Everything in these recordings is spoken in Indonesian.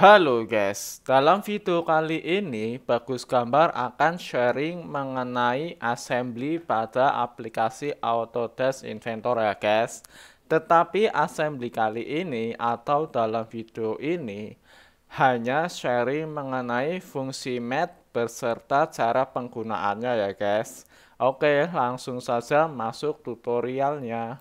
Halo guys, dalam video kali ini Bagus Gambar akan sharing mengenai assembly pada aplikasi Autodesk Inventor ya guys Tetapi assembly kali ini atau dalam video ini hanya sharing mengenai fungsi mat beserta cara penggunaannya ya guys Oke langsung saja masuk tutorialnya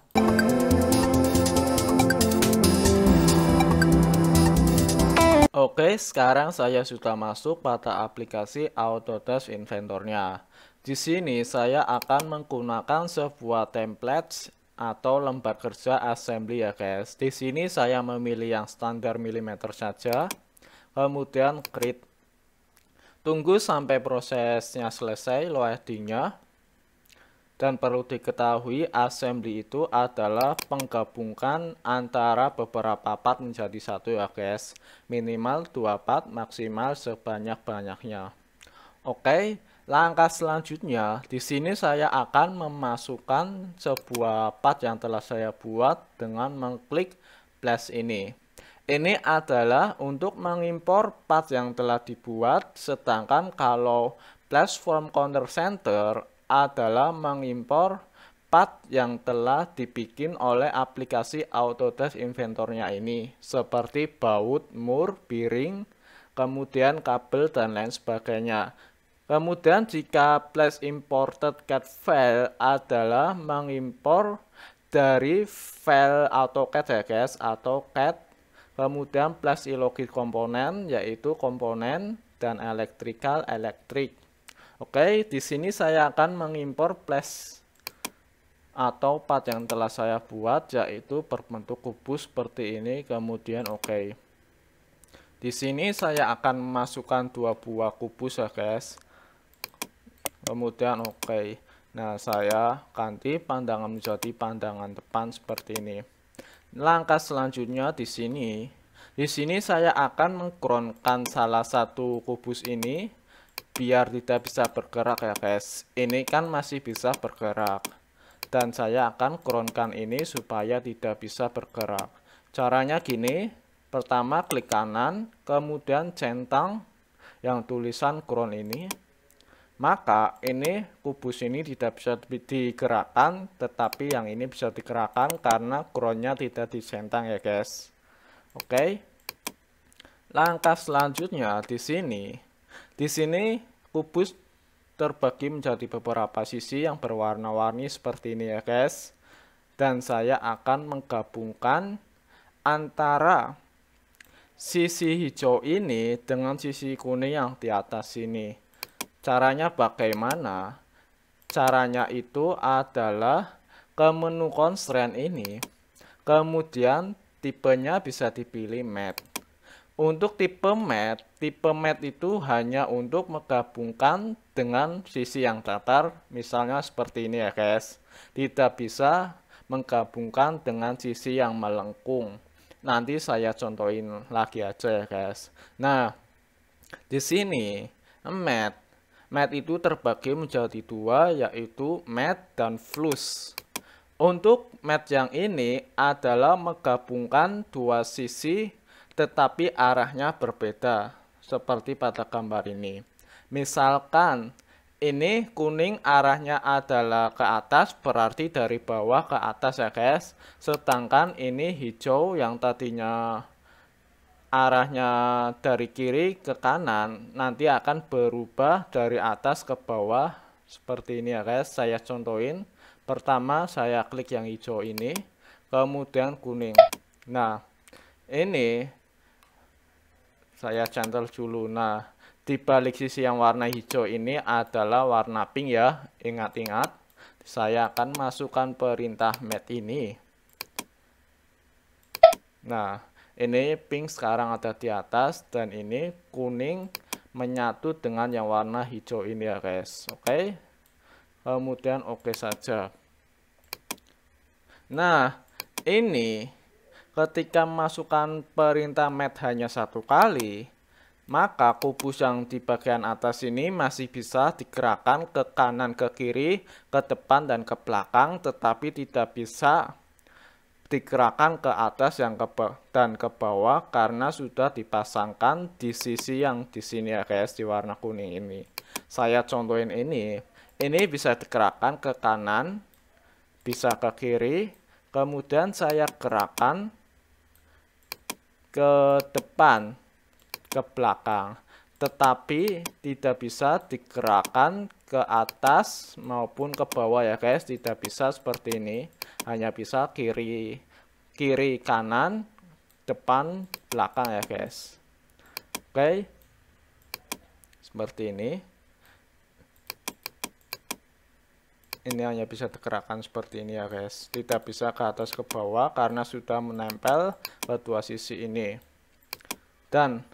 Oke, sekarang saya sudah masuk pada aplikasi Autodesk Inventornya. Di sini saya akan menggunakan sebuah template atau lembar kerja assembly ya guys. Di sini saya memilih yang standar milimeter saja, kemudian create. Tunggu sampai prosesnya selesai, loadingnya. Dan perlu diketahui assembly itu adalah penggabungan antara beberapa part menjadi satu ya guys. Minimal dua part, maksimal sebanyak-banyaknya. Oke, langkah selanjutnya di sini saya akan memasukkan sebuah part yang telah saya buat dengan mengklik plus ini. Ini adalah untuk mengimpor part yang telah dibuat, sedangkan kalau platform counter center adalah mengimpor part yang telah dibikin oleh aplikasi Autodesk Inventornya ini, seperti baut, mur, piring, kemudian kabel, dan lain sebagainya. Kemudian jika plus imported CAD file adalah mengimpor dari file AutoCAD ya guys, atau CAD, kemudian plus ilogi komponen yaitu komponen dan electrical electric. Oke, di sini saya akan mengimpor plus atau part yang telah saya buat yaitu berbentuk kubus seperti ini kemudian oke di sini saya akan memasukkan dua buah kubus ya guys kemudian oke nah saya ganti pandangan menjadi pandangan depan seperti ini langkah selanjutnya di sini di sini saya akan mengkronkan salah satu kubus ini biar tidak bisa bergerak ya guys ini kan masih bisa bergerak dan saya akan kronkan ini supaya tidak bisa bergerak caranya gini pertama klik kanan kemudian centang yang tulisan kron ini maka ini kubus ini tidak bisa digerakkan tetapi yang ini bisa digerakkan karena kronnya tidak disentang ya guys oke okay. langkah selanjutnya di sini di sini kubus terbagi menjadi beberapa sisi yang berwarna-warni seperti ini ya guys. Dan saya akan menggabungkan antara sisi hijau ini dengan sisi kuning yang di atas sini. Caranya bagaimana? Caranya itu adalah ke menu constraint ini. Kemudian tipenya bisa dipilih matte. Untuk tipe mat, tipe mat itu hanya untuk menggabungkan dengan sisi yang datar, misalnya seperti ini ya guys. Tidak bisa menggabungkan dengan sisi yang melengkung. Nanti saya contohin lagi aja ya guys. Nah, di sini mat. Mat itu terbagi menjadi dua yaitu mat dan flus. Untuk mat yang ini adalah menggabungkan dua sisi tetapi arahnya berbeda seperti pada gambar ini. Misalkan ini kuning arahnya adalah ke atas berarti dari bawah ke atas ya guys. Sedangkan ini hijau yang tadinya arahnya dari kiri ke kanan nanti akan berubah dari atas ke bawah seperti ini ya guys. Saya contohin. Pertama saya klik yang hijau ini, kemudian kuning. Nah, ini saya cantel dulu nah di balik sisi yang warna hijau ini adalah warna pink ya ingat-ingat saya akan masukkan perintah mat ini nah ini pink sekarang ada di atas dan ini kuning menyatu dengan yang warna hijau ini ya guys oke okay? kemudian oke okay saja nah ini Ketika masukan perintah mat hanya satu kali, maka kubus yang di bagian atas ini masih bisa digerakkan ke kanan, ke kiri, ke depan, dan ke belakang, tetapi tidak bisa digerakkan ke atas yang ke dan ke bawah karena sudah dipasangkan di sisi yang di sini ya guys di warna kuning ini. Saya contohin ini. Ini bisa digerakkan ke kanan, bisa ke kiri, kemudian saya gerakkan ke depan, ke belakang. Tetapi tidak bisa digerakkan ke atas maupun ke bawah ya guys. Tidak bisa seperti ini. Hanya bisa kiri, kiri kanan, depan, belakang ya guys. Oke. Okay. Seperti ini. ini hanya bisa digerakkan seperti ini ya guys tidak bisa ke atas ke bawah karena sudah menempel ke dua sisi ini dan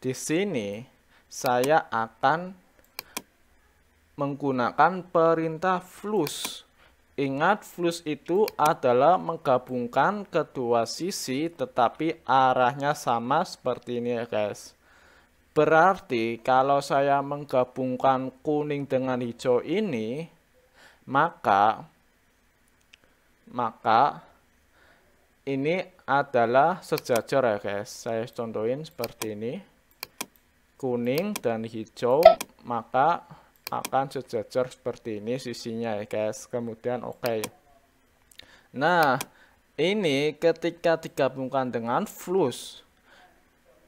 di sini saya akan menggunakan perintah flus. ingat flus itu adalah menggabungkan kedua sisi tetapi arahnya sama seperti ini ya guys Berarti kalau saya menggabungkan kuning dengan hijau ini, maka maka ini adalah sejajar ya guys saya contohin seperti ini kuning dan hijau maka akan sejajar seperti ini sisinya ya guys kemudian oke okay. nah ini ketika digabungkan dengan flus,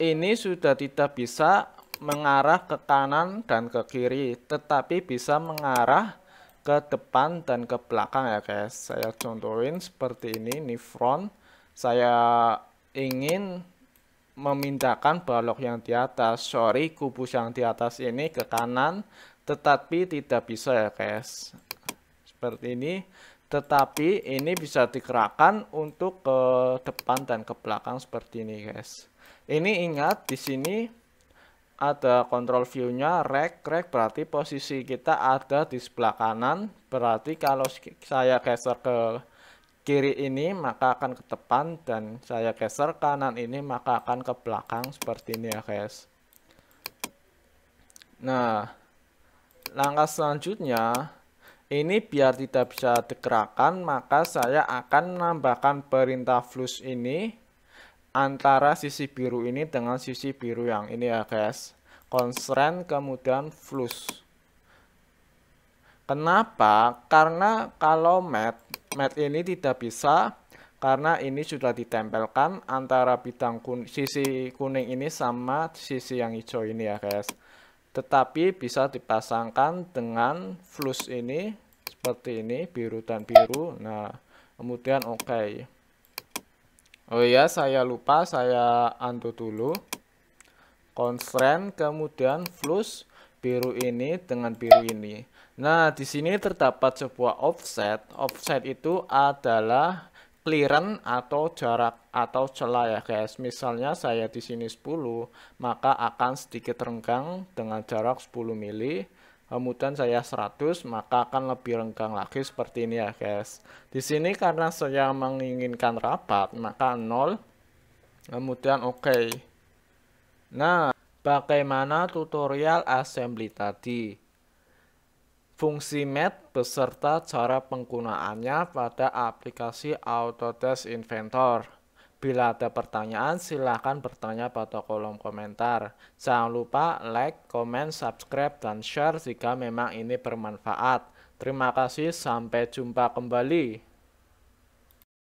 ini sudah tidak bisa mengarah ke kanan dan ke kiri tetapi bisa mengarah ke depan dan ke belakang ya guys saya contohin seperti ini ini front saya ingin memindahkan balok yang di atas sorry kubus yang di atas ini ke kanan tetapi tidak bisa ya guys seperti ini tetapi ini bisa digerakkan untuk ke depan dan ke belakang seperti ini guys ini ingat di sini ada control view-nya rack rack berarti posisi kita ada di sebelah kanan berarti kalau saya geser ke kiri ini maka akan ke depan dan saya geser kanan ini maka akan ke belakang seperti ini ya guys nah langkah selanjutnya ini biar tidak bisa digerakkan maka saya akan menambahkan perintah flush ini antara sisi biru ini dengan sisi biru yang ini ya guys constraint kemudian flux kenapa karena kalau mat mat ini tidak bisa karena ini sudah ditempelkan antara bidang kun sisi kuning ini sama sisi yang hijau ini ya guys tetapi bisa dipasangkan dengan flux ini seperti ini biru dan biru nah kemudian oke okay. Oh iya, saya lupa, saya antu dulu. Constraint, kemudian flush biru ini dengan biru ini. Nah, di sini terdapat sebuah offset. Offset itu adalah clearance atau jarak atau celah ya guys. Misalnya saya di sini 10, maka akan sedikit renggang dengan jarak 10 mili kemudian saya 100 maka akan lebih renggang lagi seperti ini ya guys di sini karena saya menginginkan rapat maka 0 kemudian oke okay. nah bagaimana tutorial assembly tadi fungsi mat beserta cara penggunaannya pada aplikasi Autodesk Inventor Bila ada pertanyaan, silahkan bertanya pada kolom komentar. Jangan lupa like, comment, subscribe, dan share jika memang ini bermanfaat. Terima kasih, sampai jumpa kembali.